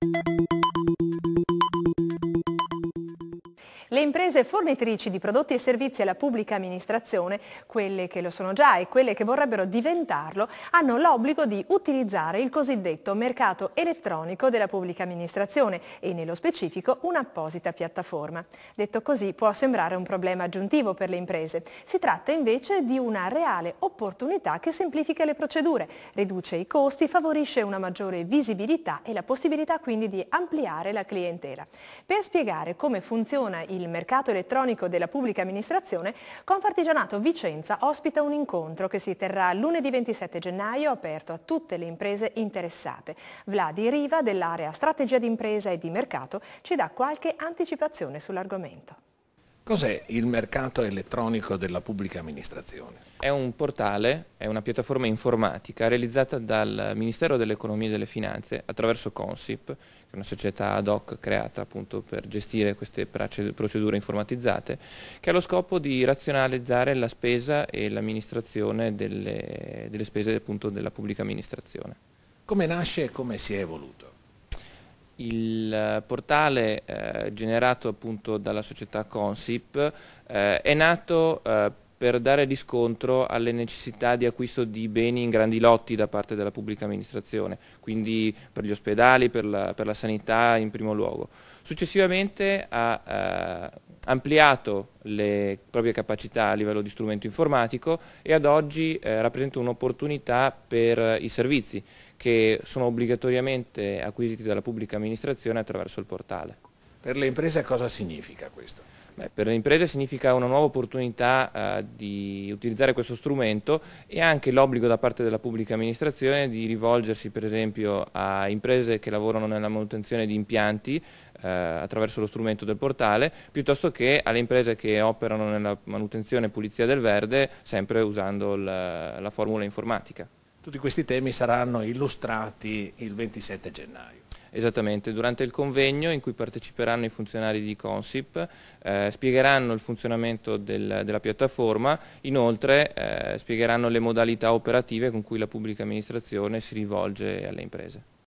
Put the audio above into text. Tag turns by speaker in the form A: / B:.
A: you imprese fornitrici di prodotti e servizi alla pubblica amministrazione, quelle che lo sono già e quelle che vorrebbero diventarlo, hanno l'obbligo di utilizzare il cosiddetto mercato elettronico della pubblica amministrazione e nello specifico un'apposita piattaforma. Detto così può sembrare un problema aggiuntivo per le imprese. Si tratta invece di una reale opportunità che semplifica le procedure, riduce i costi, favorisce una maggiore visibilità e la possibilità quindi di ampliare la clientela. Per spiegare come funziona il mercato elettronico della pubblica amministrazione, Confartigianato Vicenza ospita un incontro che si terrà lunedì 27 gennaio aperto a tutte le imprese interessate. Vladi Riva dell'area Strategia di impresa e di mercato ci dà qualche anticipazione sull'argomento.
B: Cos'è il mercato elettronico della pubblica amministrazione? È un portale, è una piattaforma informatica realizzata dal Ministero dell'Economia e delle Finanze attraverso Consip, che è una società ad hoc creata appunto per gestire queste procedure informatizzate, che ha lo scopo di razionalizzare la spesa e l'amministrazione delle, delle, spese appunto della pubblica amministrazione.
A: Come nasce e come si è evoluto?
B: Il eh, portale eh, generato appunto dalla società Consip eh, è nato eh, per dare riscontro alle necessità di acquisto di beni in grandi lotti da parte della pubblica amministrazione, quindi per gli ospedali, per la, per la sanità in primo luogo. Successivamente ha eh, ampliato le proprie capacità a livello di strumento informatico e ad oggi eh, rappresenta un'opportunità per i servizi che sono obbligatoriamente acquisiti dalla pubblica amministrazione attraverso il portale. Per le imprese cosa significa questo? Beh, per le imprese significa una nuova opportunità eh, di utilizzare questo strumento e anche l'obbligo da parte della pubblica amministrazione di rivolgersi per esempio a imprese che lavorano nella manutenzione di impianti eh, attraverso lo strumento del portale piuttosto che alle imprese che operano nella manutenzione e pulizia del verde sempre usando la, la formula informatica. Tutti questi temi saranno illustrati il 27 gennaio. Esattamente, durante il convegno in cui parteciperanno i funzionari di Consip eh, spiegheranno il funzionamento del, della piattaforma, inoltre eh, spiegheranno le modalità operative con cui la pubblica amministrazione si rivolge alle imprese.